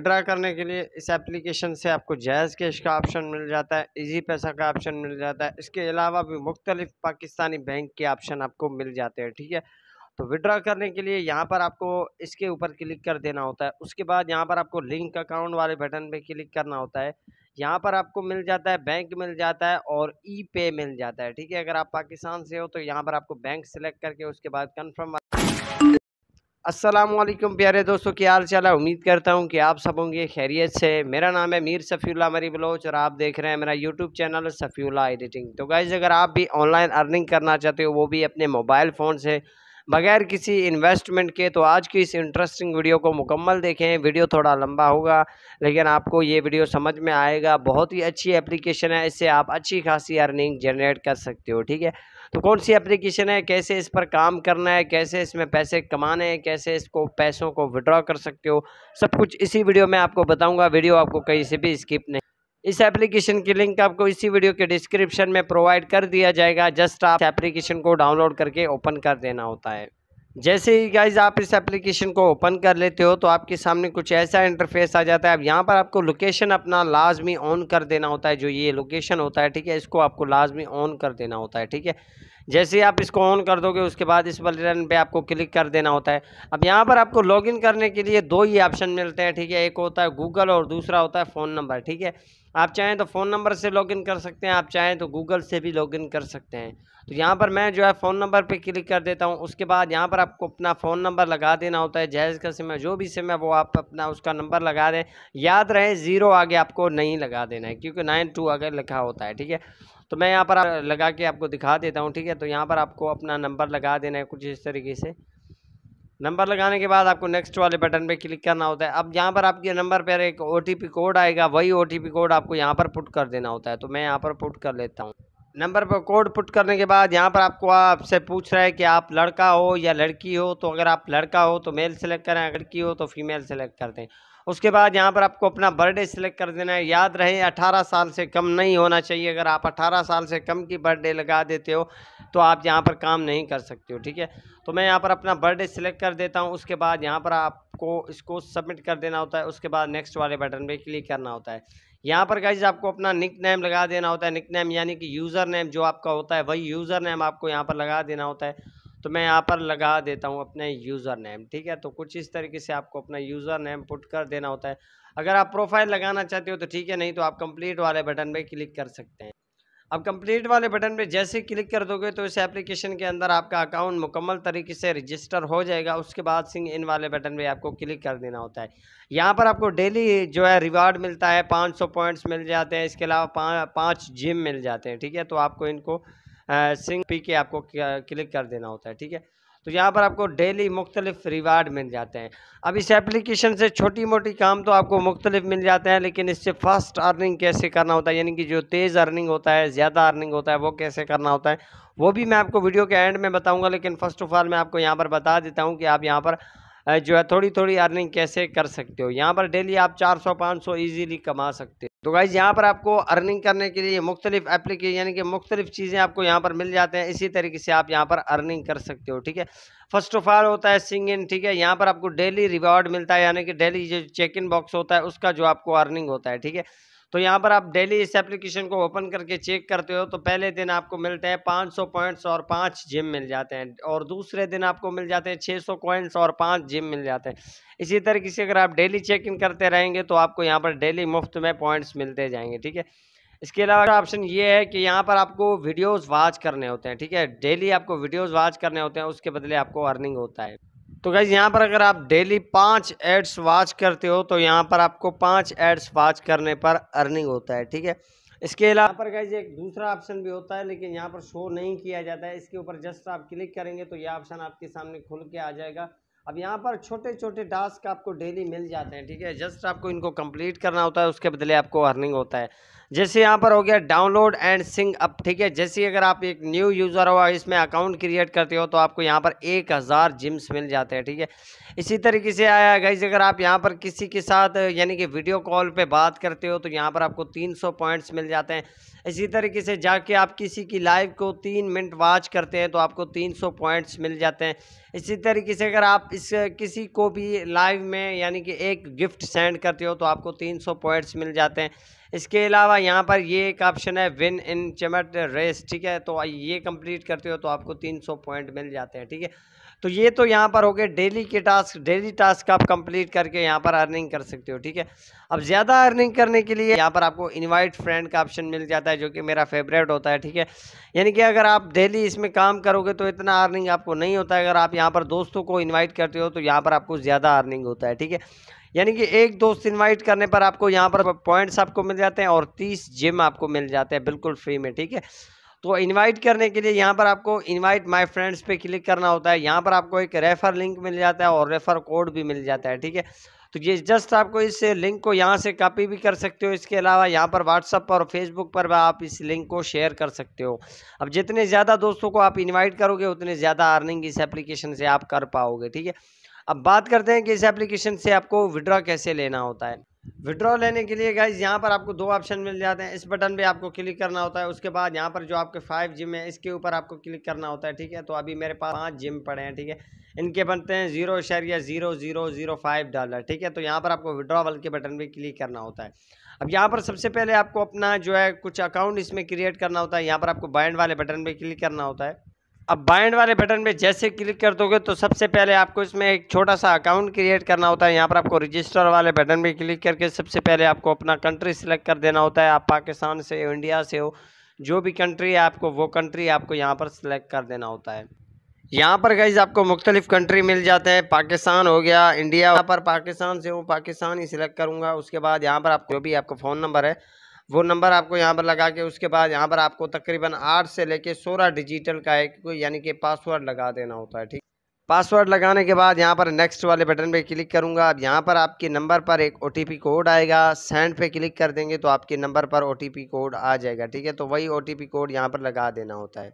withdraw करने के लिए इस एप्लीकेशन से आपको जायज़ कैश का ऑप्शन मिल जाता है इजी पैसा का ऑप्शन मिल जाता है इसके अलावा भी मुख्तलिफ पाकिस्तानी बैंक के ऑप्शन आपको मिल जाते हैं ठीक है तो विड्रा करने के लिए यहाँ पर आपको इसके ऊपर क्लिक कर देना होता है उसके बाद यहाँ पर आपको लिंक अकाउंट वाले बटन पर क्लिक करना होता है यहाँ पर आपको मिल जाता है बैंक मिल जाता है और ई पे मिल जाता है ठीक है अगर आप पाकिस्तान से हो तो यहाँ पर आपको बैंक सेलेक्ट करके उसके बाद कन्फर्म असलम प्यारे दोस्तों क्या हाल चाल है उम्मीद करता हूँ कि आप सब होंगे खैरियत से मेरा नाम है मीर सफ़ील्ला मरी बलोच और आप देख रहे हैं मेरा यूट्यूब चैनल सफ़ील्ला एडिटिंग तो गाइज़ अगर आप भी ऑनलाइन अर्निंग करना चाहते हो वो भी अपने मोबाइल फ़ोन से बगैर किसी इन्वेस्टमेंट के तो आज की इस इंटरेस्टिंग वीडियो को मुकम्मल देखें वीडियो थोड़ा लंबा होगा लेकिन आपको ये वीडियो समझ में आएगा बहुत ही अच्छी एप्लीकेशन है इससे आप अच्छी खासी अर्निंग जनरेट कर सकते हो ठीक है तो कौन सी एप्लीकेशन है कैसे इस पर काम करना है कैसे इसमें पैसे कमाने हैं कैसे इसको पैसों को विड्रॉ कर सकते हो सब कुछ इसी वीडियो में आपको बताऊँगा वीडियो आपको कहीं से भी स्किप नहीं इस एप्लीकेशन की लिंक आपको इसी वीडियो के डिस्क्रिप्शन में प्रोवाइड कर दिया जाएगा जस्ट आप एप्लीकेशन को डाउनलोड करके ओपन कर देना होता है जैसे ही गाइज आप इस एप्लीकेशन को ओपन कर लेते हो तो आपके सामने कुछ ऐसा इंटरफेस आ जाता है अब यहाँ पर आपको लोकेशन अपना लाजमी ऑन कर देना होता है जो ये लोकेशन होता है ठीक है इसको आपको लाजमी ऑन कर देना होता है ठीक है जैसे ही आप इसको ऑन कर दोगे उसके बाद इस बटन पे आपको क्लिक कर देना होता है अब यहाँ पर आपको लॉगिन करने के लिए दो ही ऑप्शन मिलते हैं ठीक है एक होता है गूगल और दूसरा होता है फ़ोन नंबर ठीक है आप चाहें तो फ़ोन नंबर से लॉगिन कर सकते हैं आप चाहें तो गूगल से भी लॉगिन कर सकते हैं तो यहाँ पर मैं जो है फ़ोन नंबर पे क्लिक कर देता हूँ उसके बाद यहाँ पर आपको अपना फ़ोन नंबर लगा देना होता है जायज़ का सिम है जो भी सिम है वो आप अपना उसका नंबर लगा दें याद रहे ज़ीरो आगे आपको नहीं लगा देना है क्योंकि नाइन टू आगे लिखा होता है ठीक है तो मैं यहाँ पर लगा के आपको दिखा देता हूँ ठीक है तो यहाँ पर आपको अपना नंबर लगा देना है कुछ इस तरीके से नंबर लगाने के बाद आपको नेक्स्ट वाले बटन पे क्लिक करना होता है अब यहाँ पर आपके नंबर पर एक ओ कोड आएगा वही ओ कोड आपको यहाँ पर पुट कर देना होता है तो मैं यहाँ पर पुट कर लेता हूँ नंबर पर कोड पुट करने के बाद यहाँ पर आपको आपसे पूछ रहा है कि आप लड़का हो या लड़की हो तो अगर आप लड़का हो तो मेल सेलेक्ट करें अगर लड़की हो तो फीमेल सेलेक्ट कर दें उसके बाद यहाँ पर आपको अपना बर्थडे सेलेक्ट कर देना है याद रहे 18 साल से कम नहीं होना चाहिए अगर आप 18 साल से कम की बर्थडे लगा देते हो तो आप यहाँ पर काम नहीं कर सकते हो ठीक है तो मैं यहाँ पर अपना बर्थडे सेलेक्ट कर देता हूँ उसके बाद यहाँ पर आपको इसको सबमिट कर देना होता है उसके बाद नेक्स्ट वाले बटन पर क्लिक करना होता है यहाँ पर गाइज आपको अपना निक नेम लगा देना होता है निक नेम यानी कि यूज़र नेम जो आपका होता है वही यूज़र नेम आपको यहाँ पर लगा देना होता है तो मैं यहाँ पर लगा देता हूँ अपने यूज़र नेम ठीक है तो कुछ इस तरीके से आपको अपना यूज़र नेम पुट कर देना होता है अगर आप प्रोफाइल लगाना चाहते हो तो ठीक है नहीं तो आप कंप्लीट वाले बटन पर क्लिक कर सकते हैं अब कंप्लीट वाले बटन पे जैसे क्लिक कर दोगे तो इस एप्लीकेशन के अंदर आपका अकाउंट मुकम्मल तरीके से रजिस्टर हो जाएगा उसके बाद सिंग इन वाले बटन पे आपको क्लिक कर देना होता है यहाँ पर आपको डेली जो है रिवार्ड मिलता है 500 पॉइंट्स मिल जाते हैं इसके अलावा पाँच जिम मिल जाते हैं ठीक है तो आपको इनको सिंग पी के आपको क्लिक कर देना होता है ठीक है तो यहाँ पर आपको डेली मुख्तलिफ रिवार्ड मिल जाते हैं अब इस एप्लीकेशन से छोटी मोटी काम तो आपको मुख्तलिफ मिल जाते हैं लेकिन इससे फास्ट अर्निंग कैसे करना होता है यानी कि जो तेज़ अर्निंग होता है ज़्यादा अर्निंग होता है वो कैसे करना होता है वो भी मैं आपको वीडियो के एंड में बताऊँगा लेकिन फ़र्स्ट ऑफ़ ऑल मैं आपको यहाँ पर बता देता हूँ कि आप यहाँ पर जो है थोड़ी थोड़ी अर्निंग कैसे कर सकते हो यहाँ पर डेली आप चार पाँच सौ इजीली कमा सकते हो तो गाइज़ यहाँ पर आपको अर्निंग करने के लिए मुख्तलिफ एप्लीकेशन यानी कि मुख्तलिफ चीज़ें आपको यहाँ पर मिल जाते हैं इसी तरीके से आप यहाँ पर अर्निंग कर सकते हो ठीक है फर्स्ट ऑफ ऑल होता है सिंगिंग ठीक है यहाँ पर आपको डेली रिवॉर्ड मिलता है यानी कि डेली जो चेक इन बॉक्स होता है उसका जो आपको अर्निंग होता है ठीक है तो यहाँ पर आप डेली इस एप्लीकेशन को ओपन करके चेक करते हो तो पहले दिन आपको मिलते हैं 500 पॉइंट्स और पाँच जिम मिल जाते हैं और दूसरे दिन आपको मिल जाते हैं 600 सौ कॉइन्स और पाँच जिम मिल जाते हैं इसी तरीके से अगर आप डेली चेक इन करते रहेंगे तो आपको यहाँ पर डेली मुफ्त में पॉइंट्स मिलते जाएंगे ठीक है इसके अलावा ऑप्शन ये है कि यहाँ पर आपको वीडियोस वाच करने होते हैं ठीक है डेली आपको वीडियोस वाच करने होते हैं उसके बदले आपको अर्निंग होता है तो गाइज़ यहाँ पर अगर आप डेली पाँच एड्स वॉच करते हो तो यहाँ पर आपको पाँच एड्स वॉच करने पर अर्निंग होता है ठीक है इसके अलावा पर गाइज एक दूसरा ऑप्शन भी होता है लेकिन यहाँ पर शो नहीं किया जाता है इसके ऊपर जस्ट आप क्लिक करेंगे तो यह ऑप्शन आपके सामने खुल के आ जाएगा अब यहाँ पर छोटे छोटे टास्क आपको डेली मिल जाते हैं ठीक है जस्ट आपको इनको कंप्लीट करना होता है उसके बदले आपको अर्निंग होता है जैसे यहाँ पर हो गया डाउनलोड एंड सिंग अप ठीक है जैसे अगर आप एक न्यू यूज़र हो इसमें अकाउंट क्रिएट करते हो तो आपको यहाँ पर एक हज़ार जिम्स मिल जाते हैं ठीक है इसी तरीके से आया गाइज अगर आप यहाँ पर किसी के साथ यानी कि वीडियो कॉल पर बात करते हो तो यहाँ पर आपको तीन सौ पॉइंट्स मिल जाते हैं इसी तरीके से जाके आप किसी की लाइव को तीन मिनट वॉच करते हैं तो आपको तीन सौ पॉइंट्स मिल जाते हैं इसी तरीके से अगर आप इस किसी को भी लाइव में यानी कि एक गिफ्ट सेंड करते हो तो आपको 300 पॉइंट्स मिल जाते हैं इसके अलावा यहाँ पर ये एक ऑप्शन है विन इन चमट रेस ठीक है तो ये कंप्लीट करते हो तो आपको 300 पॉइंट मिल जाते हैं ठीक है तो ये तो यहाँ पर हो गए डेली के टास्क डेली टास्क आप कंप्लीट करके यहाँ पर अर्निंग कर सकते हो ठीक है अब ज़्यादा अर्निंग करने के लिए यहाँ पर आपको इनवाइट फ्रेंड का ऑप्शन मिल जाता है जो कि मेरा फेवरेट होता है ठीक है यानी कि अगर आप डेली इसमें काम करोगे तो इतना अर्निंग आपको नहीं होता है अगर आप यहाँ पर दोस्तों को इन्वाइट करते हो तो यहाँ पर आपको ज़्यादा अर्निंग होता है ठीक है यानी कि एक दोस्त इनवाइट करने पर आपको यहाँ पर पॉइंट्स आपको मिल जाते हैं और तीस जिम आपको मिल जाते हैं बिल्कुल फ्री में ठीक है तो इनवाइट करने के लिए यहाँ पर आपको इनवाइट माय फ्रेंड्स पे क्लिक करना होता है यहाँ पर आपको एक रेफ़र लिंक मिल जाता है और रेफ़र कोड भी मिल जाता है ठीक है तो ये जस्ट आपको इस लिंक को यहाँ से कॉपी भी कर सकते हो इसके अलावा यहाँ पर व्हाट्सअप पर और फेसबुक पर भी आप इस लिंक को शेयर कर सकते हो अब जितने ज़्यादा दोस्तों को आप इन्वाइट करोगे उतने ज़्यादा अर्निंग इस एप्लीकेशन से आप कर पाओगे ठीक है अब बात करते हैं कि इस एप्लीकेशन से आपको विड्रॉ कैसे लेना होता है विड्रॉ लेने के लिए गाइज यहाँ पर आपको दो ऑप्शन मिल जाते हैं इस बटन पे आपको क्लिक करना होता है उसके बाद यहाँ पर जो आपके फाइव जिम है इसके ऊपर आपको क्लिक करना होता है ठीक है तो अभी मेरे पास पाँच जिम पड़े हैं ठीक है इनके बनते हैं जीरो इशारिया zero zero zero five dollar ठीक है तो यहाँ पर आपको विड्रॉवल के बटन पर क्लिक करना होता है अब यहाँ पर सबसे पहले आपको अपना जो है कुछ अकाउंट इसमें क्रिएट करना होता है यहाँ पर आपको बैंड वाले बटन पर क्लिक करना होता है अब बाइंड वाले बटन पे जैसे क्लिक कर दोगे तो सबसे पहले आपको इसमें एक छोटा सा अकाउंट क्रिएट करना होता है यहाँ पर आपको रजिस्टर वाले बटन पे क्लिक करके सबसे पहले आपको अपना कंट्री सिलेक्ट कर देना होता है आप पाकिस्तान से हो इंडिया से हो जो भी कंट्री है आपको वो कंट्री आपको यहाँ पर सिलेक्ट कर देना होता है यहाँ पर गई आपको मुख्तलिफ कंट्री मिल जाते हैं पाकिस्तान हो गया इंडिया पर पाकिस्तान से हूँ पाकिस्तान ही सिलेक्ट करूँगा उसके बाद यहाँ पर आपको जो भी आपका फ़ोन नंबर है वो नंबर आपको यहाँ पर लगा के उसके बाद यहाँ पर आपको तकरीबन आठ से लेके सोलह डिजिटल का एक यानी कि पासवर्ड लगा देना होता है ठीक पासवर्ड लगाने के बाद यहाँ पर नेक्स्ट वाले बटन पे क्लिक करूँगा अब यहाँ पर आपके नंबर पर एक ओ कोड आएगा सेंड पे क्लिक कर देंगे तो आपके नंबर पर ओ कोड आ जाएगा ठीक है तो वही ओ कोड यहाँ पर लगा देना होता है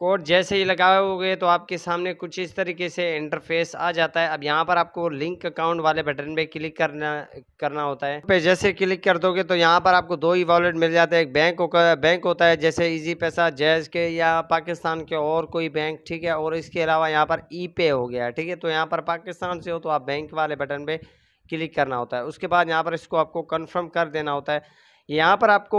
कोड जैसे ही लगाओगे तो आपके सामने कुछ इस तरीके से इंटरफेस आ जाता है अब यहाँ पर आपको लिंक अकाउंट वाले बटन पे क्लिक करना करना होता है पे जैसे क्लिक कर दोगे तो यहाँ पर आपको दो ही वॉलेट मिल जाते हैं एक बैंक बैंक होता है जैसे इजी पैसा जैज के या पाकिस्तान के और कोई बैंक ठीक है और इसके अलावा यहाँ पर ई पे हो गया ठीक है तो यहाँ पर पाकिस्तान से हो तो आप बैंक वाले बटन पर क्लिक करना होता है उसके बाद यहाँ पर इसको आपको कन्फर्म कर देना होता है यहाँ पर आपको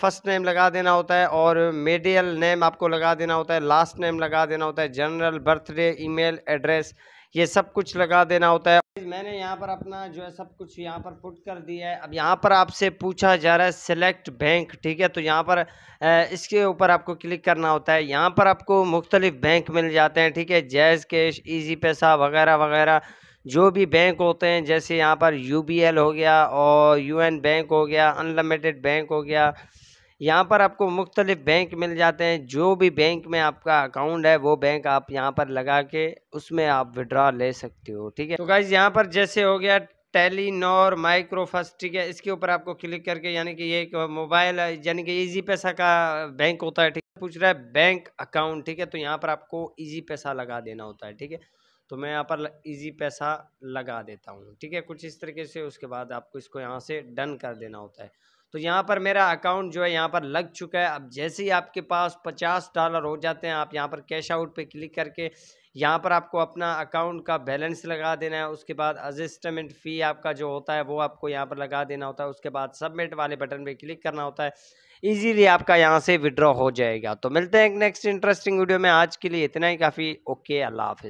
फर्स्ट नेम लगा देना होता है और मेडियल नेम आपको लगा देना होता है लास्ट नेम लगा देना होता है जनरल बर्थडे ईमेल एड्रेस ये सब कुछ लगा देना होता है मैंने यहाँ पर अपना जो है सब कुछ यहाँ पर पुट कर दिया है अब यहाँ पर आपसे पूछा जा रहा है सिलेक्ट बैंक ठीक है तो यहाँ पर इसके ऊपर आपको क्लिक करना होता है यहाँ पर आपको मुख्तलिफ बैंक मिल जाते हैं ठीक है जैज़ कैश ईजी पैसा वगैरह वगैरह जो भी बैंक होते हैं जैसे यहाँ पर यू हो गया और यू बैंक हो गया अनलिमिटेड बैंक हो गया यहाँ पर आपको मुख्तलिफ बैंक मिल जाते हैं जो भी बैंक में आपका अकाउंट है वो बैंक आप यहाँ पर लगा के उसमें आप विड्रॉ ले सकते हो ठीक है तो गाइज यहाँ पर जैसे हो गया नोर माइक्रोफर्स्ट ठीक है इसके ऊपर आपको क्लिक करके यानी कि ये मोबाइल यानी कि इजी पैसा का बैंक होता है ठीक है पूछ रहा है बैंक अकाउंट ठीक है तो यहाँ पर आपको ईजी पैसा लगा देना होता है ठीक है तो मैं यहाँ पर इजी पैसा लगा देता हूँ ठीक है कुछ इस तरीके से उसके बाद आपको इसको यहाँ से डन कर देना होता है तो यहाँ पर मेरा अकाउंट जो है यहाँ पर लग चुका है अब जैसे ही आपके पास पचास डॉलर हो जाते हैं आप यहाँ पर कैश आउट पर क्लिक करके यहाँ पर आपको अपना अकाउंट का बैलेंस लगा देना है उसके बाद अजिस्टमेंट फ़ी आपका जो होता है वो आपको यहाँ पर लगा देना होता है उसके बाद सबमिट वाले बटन पे क्लिक करना होता है इजीली आपका यहाँ से विड्रॉ हो जाएगा तो मिलते हैं एक नेक्स्ट इंटरेस्टिंग वीडियो में आज के लिए इतना ही काफ़ी ओके अल्लाह हाफिज़